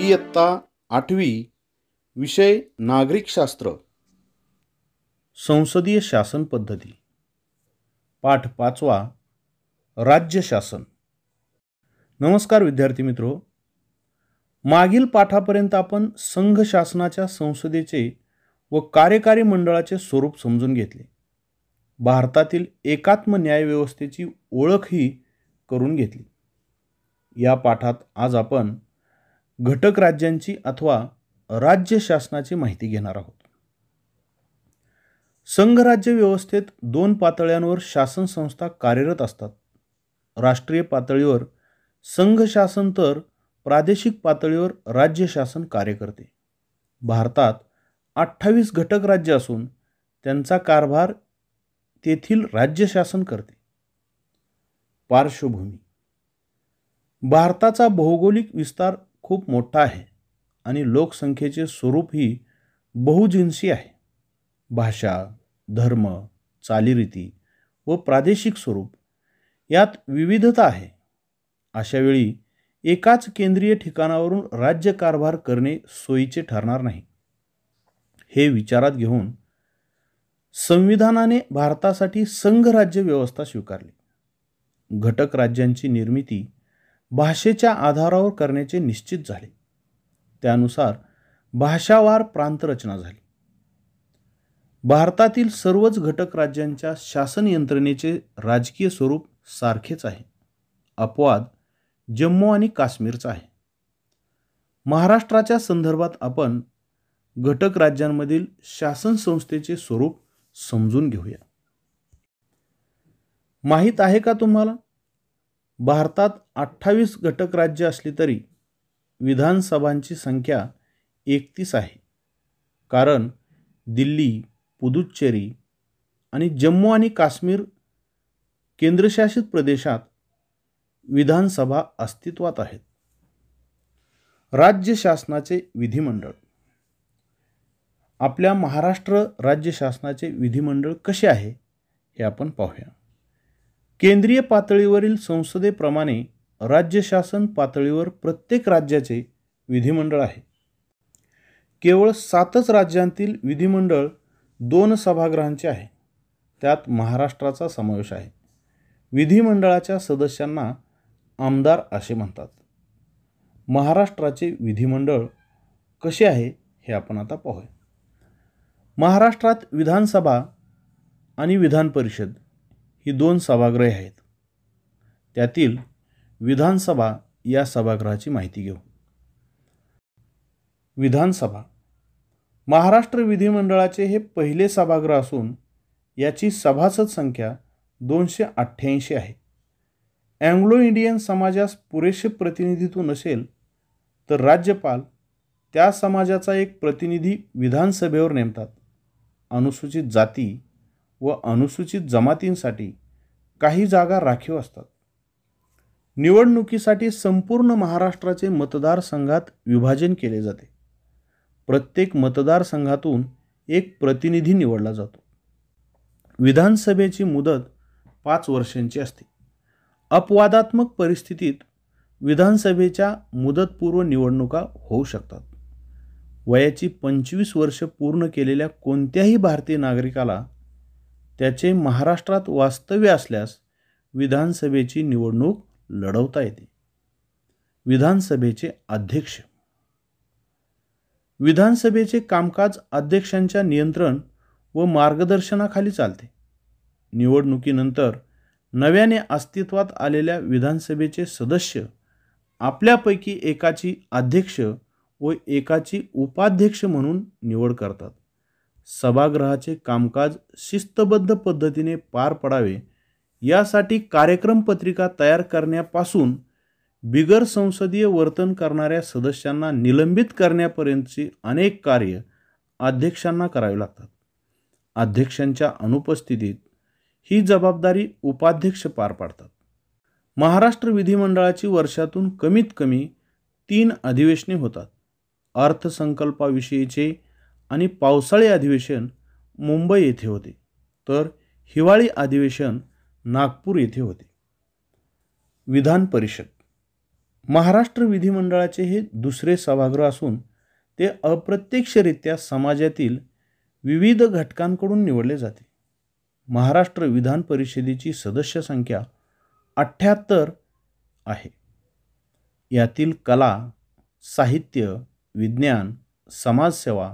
इयत्ता आठवी विषय नागरिक शास्त्र संसदीय शासन पद्धती पाठ पाचवा राज्य शासन नमस्कार विद्यार्थी मित्रो मागील पाठापर्यंत आपण संघ शासनाच्या संसदेचे व कार्यकारी मंडळाचे स्वरूप समजून घेतले भारतातील एकात्म न्यायव्यवस्थेची ओळखही करून घेतली या पाठात आज आपण घटक राज्यांची अथवा राज्य शासनाची माहिती घेणार आहोत संघराज्य व्यवस्थेत दोन पातळ्यांवर शासन संस्था कार्यरत असतात राष्ट्रीय पातळीवर संघ शासन तर प्रादेशिक पातळीवर राज्य शासन कार्य करते भारतात अठ्ठावीस घटक राज्य असून त्यांचा कारभार तेथील राज्य शासन करते पार्श्वभूमी भारताचा भौगोलिक विस्तार खूप मोठा आहे आणि लोकसंख्येचे स्वरूप ही बहुजिन्सी आहे भाषा धर्म चालीरीती व प्रादेशिक स्वरूप यात विविधता आहे अशावेळी एकाच केंद्रीय ठिकाणावरून राज्यकारभार करणे सोयीचे ठरणार नाही हे विचारात घेऊन संविधानाने भारतासाठी संघराज्य व्यवस्था स्वीकारली घटक राज्यांची निर्मिती भाषेच्या आधारावर करण्याचे निश्चित झाले त्यानुसार भाषावार प्रांतरचना झाली भारतातील सर्वच घटक राज्यांच्या शासन यंत्रणेचे राजकीय स्वरूप सारखेच आहे अपवाद जम्मू आणि काश्मीरचा आहे महाराष्ट्राच्या संदर्भात आपण घटक राज्यांमधील शासन संस्थेचे स्वरूप समजून घेऊया माहीत आहे का तुम्हाला भारतात अठ्ठावीस घटक राज्य असली तरी विधानसभांची संख्या एकतीस आहे कारण दिल्ली पुदुच्चेरी आणि जम्मू आणि काश्मीर केंद्रशासित प्रदेशात विधानसभा अस्तित्वात आहेत राज्य शासनाचे विधिमंडळ आपल्या महाराष्ट्र राज्य शासनाचे विधिमंडळ कसे आहे हे आपण पाहूया केंद्रीय पातळीवरील संसदेप्रमाणे राज्य शासन पातळीवर प्रत्येक राज्याचे विधिमंडळ आहे केवळ सातच राज्यांतील विधिमंडळ दोन सभागृहांचे आहे त्यात महाराष्ट्राचा समावेश आहे विधिमंडळाच्या सदस्यांना आमदार असे म्हणतात महाराष्ट्राचे विधिमंडळ कसे आहे हे आपण आता पाहूया महाराष्ट्रात विधानसभा आणि विधान परिषद ही दोन सभागृहे आहेत त्यातील विधानसभा या सभागृहाची माहिती घेऊ विधानसभा महाराष्ट्र विधिमंडळाचे हे पहिले सभागृह असून याची सभासद संख्या दोनशे अठ्ठ्याऐंशी आहे अँग्लो इंडियन समाजास पुरेसे प्रतिनिधित्व नसेल तर राज्यपाल त्या समाजाचा एक प्रतिनिधी विधानसभेवर नेमतात अनुसूचित जाती व अनुसूचित जमातींसाठी काही जागा राखीव असतात निवडणुकीसाठी संपूर्ण महाराष्ट्राचे मतदारसंघात विभाजन केले जाते प्रत्येक मतदारसंघातून एक प्रतिनिधी निवडला जातो विधानसभेची मुदत पाच वर्षांची असते अपवादात्मक परिस्थितीत विधानसभेच्या मुदतपूर्व निवडणुका होऊ शकतात वयाची पंचवीस वर्ष पूर्ण केलेल्या कोणत्याही भारतीय नागरिकाला त्याचे महाराष्ट्रात वास्तव्य असल्यास विधानसभेची निवडणूक लढवता येते विधानसभेचे अध्यक्ष विधानसभेचे कामकाज अध्यक्षांच्या नियंत्रण व मार्गदर्शनाखाली चालते निवडणुकीनंतर नव्याने अस्तित्वात आलेल्या विधानसभेचे सदस्य आपल्यापैकी एकाची अध्यक्ष व एकाची उपाध्यक्ष म्हणून निवड करतात सभागृहाचे कामकाज शिस्तबद्ध पद्धतीने पार पडावे यासाठी कार्यक्रम पत्रिका तयार करण्यापासून बिगर संसदीय वर्तन करणाऱ्या सदस्यांना निलंबित करण्यापर्यंतची अनेक कार्य अध्यक्षांना करावे लागतात अध्यक्षांच्या अनुपस्थितीत ही जबाबदारी उपाध्यक्ष पार पाडतात महाराष्ट्र विधिमंडळाची वर्षातून कमीत कमी तीन अधिवेशने होतात अर्थसंकल्पाविषयीचे आणि पावसाळी अधिवेशन मुंबई येथे होते तर हिवाळी अधिवेशन नागपूर येथे होते विधान परिषद महाराष्ट्र विधिमंडळाचे हे दुसरे सभागृह असून ते अप्रत्यक्षरित्या समाजातील विविध घटकांकडून निवडले जाते महाराष्ट्र विधान परिषदेची सदस्य संख्या अठ्ठ्याहत्तर आहे यातील कला साहित्य विज्ञान समाजसेवा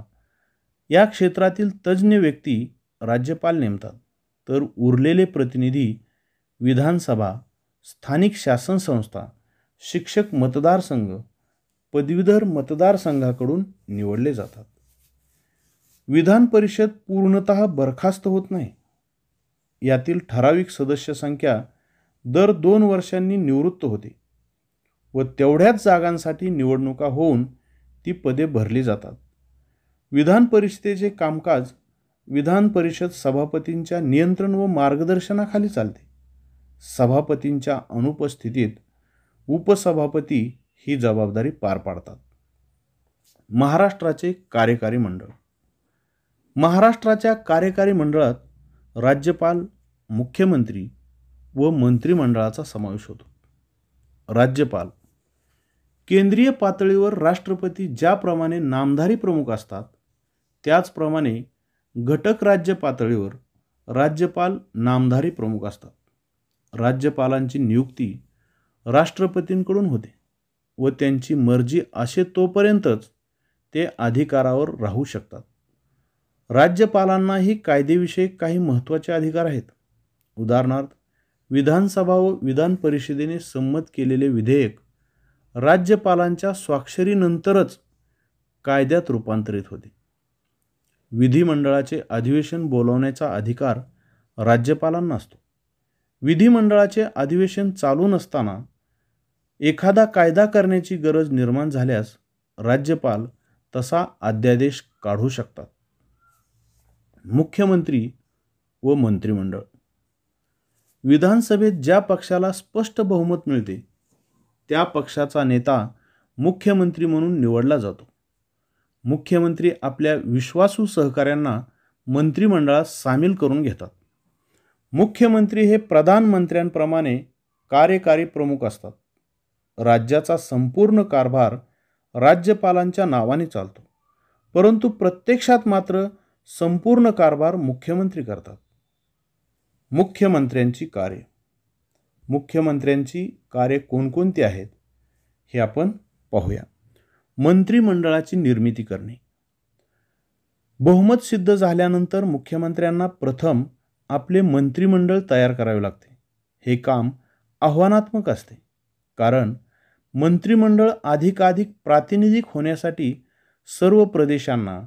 या क्षेत्रातील तज्ज्ञ व्यक्ती राज्यपाल नेमतात तर उरलेले प्रतिनिधी विधानसभा स्थानिक शासन संस्था शिक्षक मतदारसंघ पदवीधर मतदारसंघाकडून निवडले जातात विधान परिषद पूर्णत बरखास्त होत नाही यातील ठराविक सदस्य संख्या दर दोन वर्षांनी निवृत्त होते व तेवढ्याच जागांसाठी निवडणुका होऊन ती पदे भरली जातात विधान परिषदेचे कामकाज विधान परिषद सभापतींच्या नियंत्रण व मार्गदर्शनाखाली चालते सभापतींच्या अनुपस्थितीत उपसभापती ही जबाबदारी पार पाडतात महाराष्ट्राचे कार्यकारी मंडळ महाराष्ट्राच्या कार्यकारी मंडळात राज्यपाल मुख्यमंत्री व मंत्रिमंडळाचा समावेश होतो राज्यपाल केंद्रीय पातळीवर राष्ट्रपती ज्याप्रमाणे नामधारी प्रमुख असतात त्याचप्रमाणे घटक राज्य पातळीवर राज्यपाल नामधारी प्रमुख असतात राज्यपालांची नियुक्ती राष्ट्रपतींकडून होते व त्यांची मर्जी असे तोपर्यंतच ते अधिकारावर राहू शकतात राज्यपालांनाही कायदेविषयक काही महत्त्वाचे अधिकार आहेत उदाहरणार्थ विधानसभा व विधान परिषदेने संमत केलेले विधेयक राज्यपालांच्या स्वाक्षरीनंतरच कायद्यात रूपांतरित होते विधिमंडळाचे अधिवेशन बोलवण्याचा अधिकार राज्यपालांना असतो विधिमंडळाचे अधिवेशन चालू नसताना एखादा कायदा करण्याची गरज निर्माण झाल्यास राज्यपाल तसा अध्यादेश काढू शकतात मुख्यमंत्री व मंत्रिमंडळ विधानसभेत ज्या पक्षाला स्पष्ट बहुमत मिळते त्या पक्षाचा नेता मुख्यमंत्री म्हणून निवडला जातो मुख्यमंत्री आपल्या विश्वासू सहकाऱ्यांना मंत्रिमंडळात सामील करून घेतात मुख्यमंत्री हे प्रधानमंत्र्यांप्रमाणे कार्यकारी प्रमुख असतात राज्याचा संपूर्ण कारभार राज्यपालांच्या नावाने चालतो परंतु प्रत्यक्षात मात्र संपूर्ण कारभार मुख्यमंत्री करतात मुख्यमंत्र्यांची कार्य मुख्यमंत्र्यांची कार्य कोणकोणती आहेत हे आपण पाहूया मंत्रिमंडळाची निर्मिती करणे बहुमत सिद्ध झाल्यानंतर मुख्यमंत्र्यांना प्रथम आपले मंत्रिमंडळ तयार करावे लागते हे काम आव्हानात्मक असते कारण मंत्रिमंडळ अधिकाधिक प्रातिनिधिक होण्यासाठी सर्व प्रदेशांना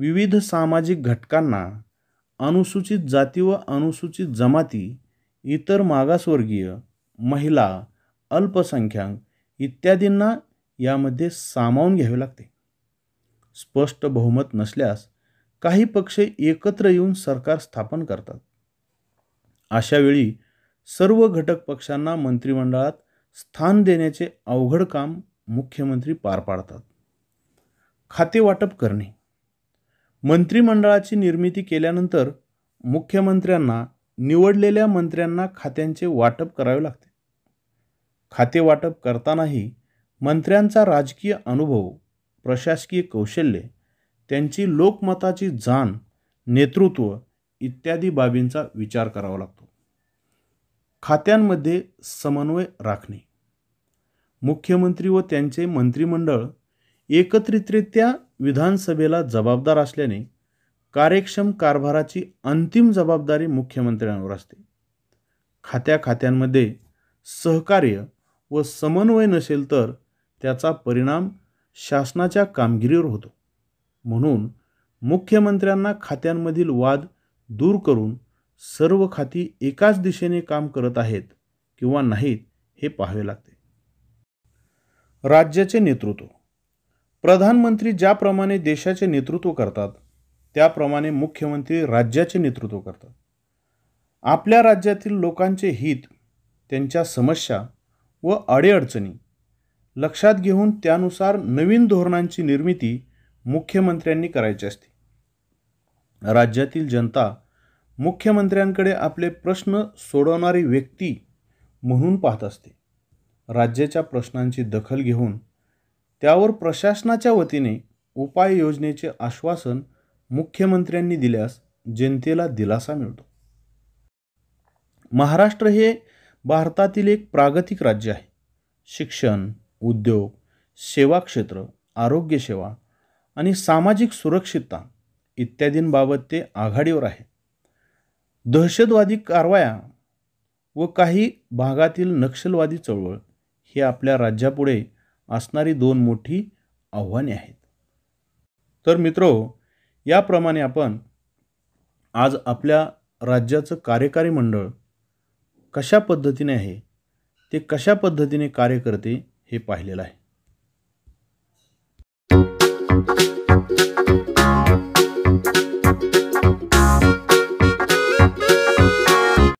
विविध सामाजिक घटकांना अनुसूचित जाती व अनुसूचित जमाती इतर मागासवर्गीय महिला अल्पसंख्याक इत्यादींना यामध्ये सामावून घ्यावे लागते स्पष्ट बहुमत नसल्यास काही पक्ष एकत्र येऊन सरकार स्थापन करतात अशावेळी सर्व घटक पक्षांना मंत्रिमंडळात स्थान देण्याचे अवघड काम मुख्यमंत्री पार पाडतात खाते वाटप करणे मंत्रिमंडळाची निर्मिती केल्यानंतर मुख्यमंत्र्यांना निवडलेल्या मंत्र्यांना खात्यांचे वाटप करावे लागते खाते वाटप करतानाही मंत्र्यांचा राजकीय अनुभव प्रशासकीय कौशल्ये त्यांची लोकमताची जाण नेतृत्व इत्यादी बाबींचा विचार करावा लागतो खात्यांमध्ये समन्वय राखणे मुख्यमंत्री व त्यांचे मंत्रिमंडळ एकत्रितरित्या विधानसभेला जबाबदार असल्याने कार्यक्षम कारभाराची अंतिम जबाबदारी मुख्यमंत्र्यांवर असते खात्या खात्यांमध्ये सहकार्य व समन्वय नसेल तर त्याचा परिणाम शासनाच्या कामगिरीवर होतो म्हणून मुख्यमंत्र्यांना खात्यांमधील वाद दूर करून सर्व खाती एकाच दिशेने काम करत आहेत किंवा नाहीत हे पाहावे लागते राज्याचे नेतृत्व प्रधानमंत्री ज्याप्रमाणे देशाचे नेतृत्व करतात त्याप्रमाणे मुख्यमंत्री राज्याचे नेतृत्व करतात आपल्या राज्यातील लोकांचे हित त्यांच्या समस्या व अडेअडचणी लक्षात घेऊन त्यानुसार नवीन धोरणांची निर्मिती मुख्यमंत्र्यांनी करायची असते राज्यातील जनता मुख्यमंत्र्यांकडे आपले प्रश्न सोडवणारी व्यक्ती म्हणून पाहत असते राज्याच्या प्रश्नांची दखल घेऊन त्यावर प्रशासनाच्या वतीने उपाययोजनेचे आश्वासन मुख्यमंत्र्यांनी दिल्यास जनतेला दिलासा मिळतो महाराष्ट्र हे भारतातील एक प्रागतिक राज्य आहे शिक्षण उद्योग सेवा क्षेत्र आरोग्यसेवा आणि सामाजिक सुरक्षितता इत्यादींबाबत ते आघाडीवर आहे दहशतवादी कारवाया व काही भागातील नक्षलवादी चळवळ ही आपल्या राज्यापुढे असणारी दोन मोठी आव्हाने आहेत तर मित्रो याप्रमाणे आपण आज आपल्या राज्याचं कार्यकारी मंडळ कशा पद्धतीने आहे ते कशा पद्धतीने कार्य करते हे पाहिलेलं आहे